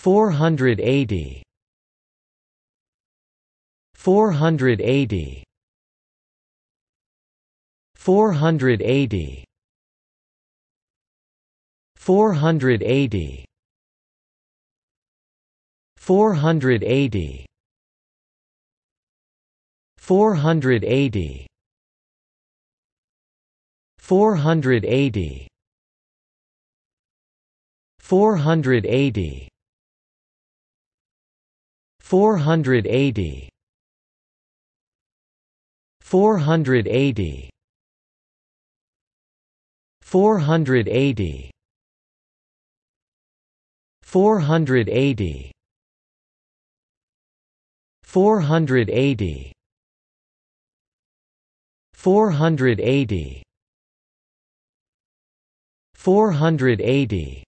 480 480 480 480 480 480 480 480 480 480 480 480 480 480 480